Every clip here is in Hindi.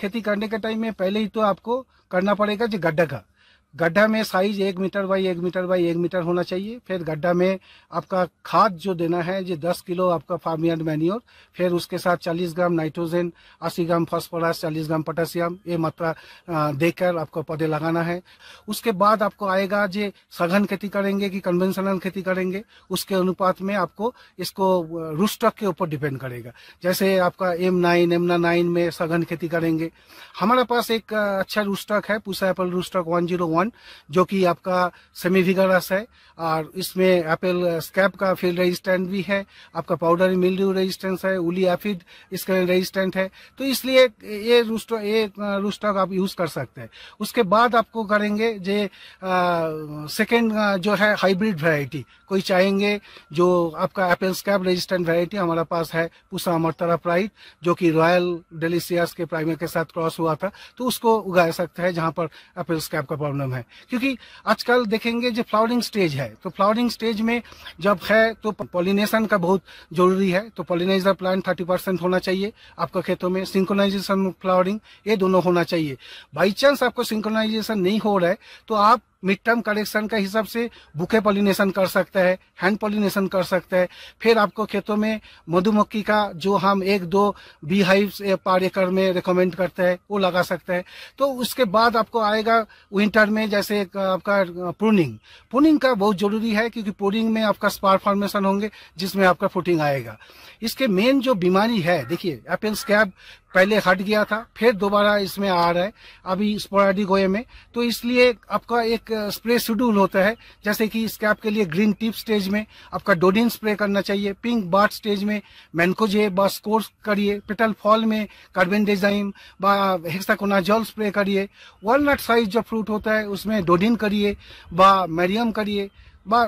खेती करने के टाइम में पहले ही तो आपको करना पड़ेगा जी गड्ढा का गड्ढा में साइज एक मीटर बाई एक मीटर बाई एक मीटर होना चाहिए फिर गड्ढा में आपका खाद जो देना है जो दस किलो आपका फार्म मैन्योर फिर उसके साथ चालीस ग्राम नाइट्रोजन अस्सी ग्राम फॉस्फोरस चालीस ग्राम पोटासियम ये मात्रा देकर आपको पौधे लगाना है उसके बाद आपको आएगा जो सघन खेती करेंगे कि कन्वेंशनल खेती करेंगे उसके अनुपात में आपको इसको रूस्टक के ऊपर डिपेंड करेगा जैसे आपका एम नाइन एम नाइन में सघन खेती करेंगे हमारे पास एक अच्छा रूस्टक है Pusa apple rootstock one zero one one जो कि आपका सेमी विगरस है और इसमें एप्पल स्कैप uh, का फील्ड रेजिस्टेंट भी है आपका पाउडर मिल्ड्यू रेजिस्टेंस है उली एफिड इसका रेजिस्टेंट है तो इसलिए ये रूस्टो ये रूस्टॉक uh, आप यूज़ कर सकते हैं उसके बाद आपको करेंगे जे सेकेंड uh, जो है हाइब्रिड वेराइटी कोई चाहेंगे जो आपका एप्पल स्कैप रेजिस्टेंट वेराइटी हमारा पास है पूसा अमरतरा प्राइड जो कि रॉयल डेलीसियास के प्राइमर के साथ क्रॉस हुआ था तो उसको उगा सकते हैं जहां पर एप्पल स्कैप का प्रॉब्लम है है क्योंकि आजकल देखेंगे जो फ्लावरिंग स्टेज है तो फ्लावरिंग स्टेज में जब है तो पॉलिनेशन का बहुत जरूरी है तो पॉलिनाइजर प्लांट थर्टी परसेंट होना चाहिए आपके खेतों में सिंक्रोनाइजेशन फ्लावरिंग ये दोनों होना चाहिए बाई चांस आपको सिंक्रोनाइजेशन नहीं हो रहा है तो आप मिड टर्म कलेक्शन के हिसाब से बुके पॉलिनेशन कर सकते हैं हैंड पॉलिनेशन कर सकता है फिर आपको खेतों में मधुमक्खी का जो हम एक दो बी हाइव पर एकड़ में रिकमेंड करते हैं वो लगा सकते हैं तो उसके बाद आपको आएगा विंटर में जैसे आपका प्रूनिंग प्रूनिंग का बहुत जरूरी है क्योंकि प्रूनिंग में आपका स्पार फॉर्मेशन होंगे जिसमें आपका फुटिंग आएगा इसके मेन जो बीमारी है देखिए एपेल स्कैब पहले हट गया था फिर दोबारा इसमें आ रहा है अभी स्पोराडिक वे में तो इसलिए आपका एक स्प्रे शेड्यूल होता है जैसे कि इसके आपके लिए ग्रीन टिप स्टेज में आपका डोडिन स्प्रे करना चाहिए पिंक बार्ट स्टेज में मैनकोजे बा स्कोर्स करिए पिटल फॉल में कार्बन डिजाइन बा हेक्साकोनाजॉल स्प्रे करिए वॉलनट साइज जो फ्रूट होता है उसमें डोडिन करिए बा मैरियम करिए बा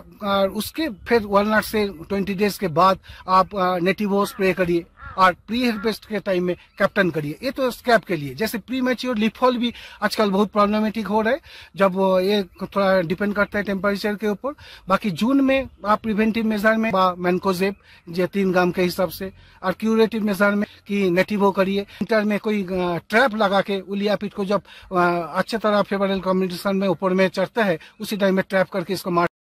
उसके फिर वॉलनट से 20 डेज के बाद आप नेटिवो स्प्रे करिए और प्री हार्वेस्ट के टाइम में कैप्टन करिए ये तो स्कैप के लिए जैसे प्री मैच्योर लिफॉल भी आजकल बहुत प्रॉब्लमेटिक हो रहा है जब ये थोड़ा डिपेंड करता है टेम्परेचर के ऊपर बाकी जून में आप प्रिवेंटिव मेजर में मैनकोजेप जो तीन ग्राम के हिसाब से और क्यूरेटिव मेजर में कि नेटिवो करिए विंटर में कोई ट्रैप लगा के पीट को जब अच्छे तरह फेवरल कॉम्बिनेशन में ऊपर में चढ़ता है उसी टाइम में ट्रैप करके इसको मार